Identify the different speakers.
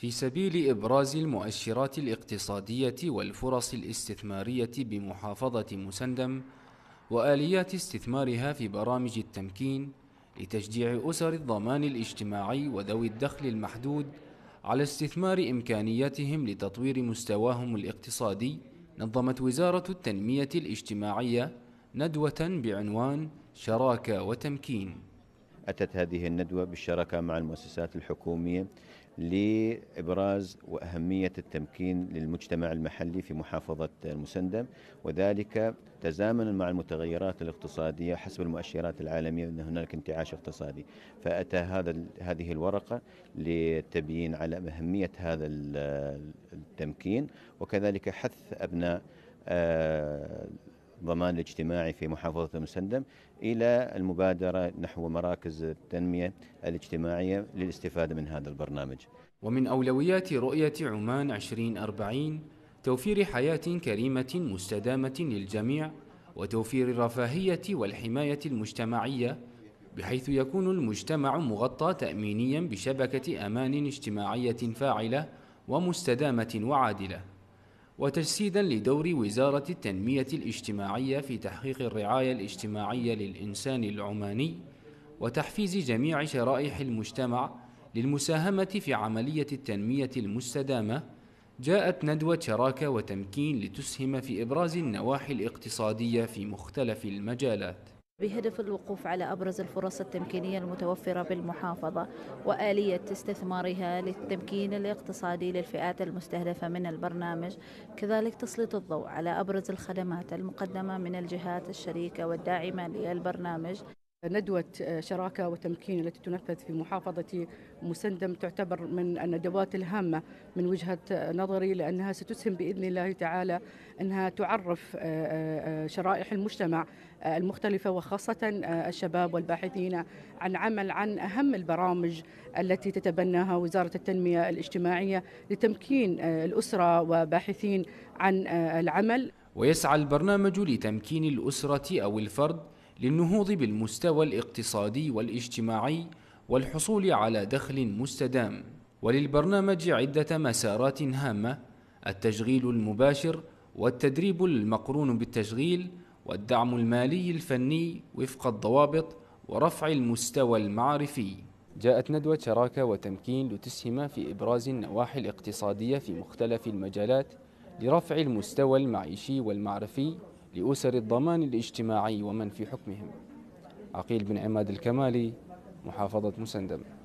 Speaker 1: في سبيل إبراز المؤشرات الاقتصادية والفرص الاستثمارية بمحافظة مسندم وآليات استثمارها في برامج التمكين لتشجيع أسر الضمان الاجتماعي وذوي الدخل المحدود على استثمار إمكانياتهم لتطوير مستواهم الاقتصادي نظمت وزارة التنمية الاجتماعية ندوة بعنوان شراكة وتمكين
Speaker 2: أتت هذه الندوة بالشراكة مع المؤسسات الحكومية لإبراز وأهمية التمكين للمجتمع المحلي في محافظة المسندم وذلك تزامنا مع المتغيرات الاقتصادية حسب المؤشرات العالمية أن هناك انتعاش اقتصادي فأتى هذا هذه الورقة للتبيين على أهمية هذا التمكين وكذلك حث أبناء آه، ضمان الاجتماعي في محافظة مسندم إلى المبادرة نحو مراكز التنمية الاجتماعية للاستفادة من هذا البرنامج ومن أولويات رؤية عمان 2040 توفير حياة كريمة
Speaker 1: مستدامة للجميع وتوفير الرفاهية والحماية المجتمعية بحيث يكون المجتمع مغطى تأمينيا بشبكة أمان اجتماعية فاعلة ومستدامة وعادلة وتجسيدا لدور وزارة التنمية الاجتماعية في تحقيق الرعاية الاجتماعية للإنسان العماني وتحفيز جميع شرائح المجتمع للمساهمة في عملية التنمية المستدامة جاءت ندوة شراكة وتمكين لتسهم في إبراز النواحي الاقتصادية في مختلف المجالات
Speaker 3: بهدف الوقوف على أبرز الفرص التمكينية المتوفرة بالمحافظة وآلية استثمارها للتمكين الاقتصادي للفئات المستهدفة من البرنامج كذلك تسليط الضوء على أبرز الخدمات المقدمة من الجهات الشريكة والداعمة للبرنامج ندوة آه، شراكة وتمكين التي تنفذ في محافظة مسندم تعتبر من الندوات الهامة من وجهة آه، نظري لأنها ستسهم بإذن الله تعالى أنها تعرف آه، شرائح المجتمع المختلفة وخاصة الشباب والباحثين عن عمل عن أهم البرامج التي تتبناها وزارة التنمية الاجتماعية لتمكين الأسرة وباحثين عن العمل
Speaker 1: ويسعى البرنامج لتمكين الأسرة أو الفرد للنهوض بالمستوى الاقتصادي والاجتماعي والحصول على دخل مستدام وللبرنامج عدة مسارات هامة التشغيل المباشر والتدريب المقرون بالتشغيل والدعم المالي الفني وفق الضوابط ورفع المستوى المعرفي جاءت ندوة شراكة وتمكين لتسهم في إبراز النواحي الاقتصادية في مختلف المجالات لرفع المستوى المعيشي والمعرفي لأسر الضمان الاجتماعي ومن في حكمهم عقيل بن عماد الكمالي محافظة مسندم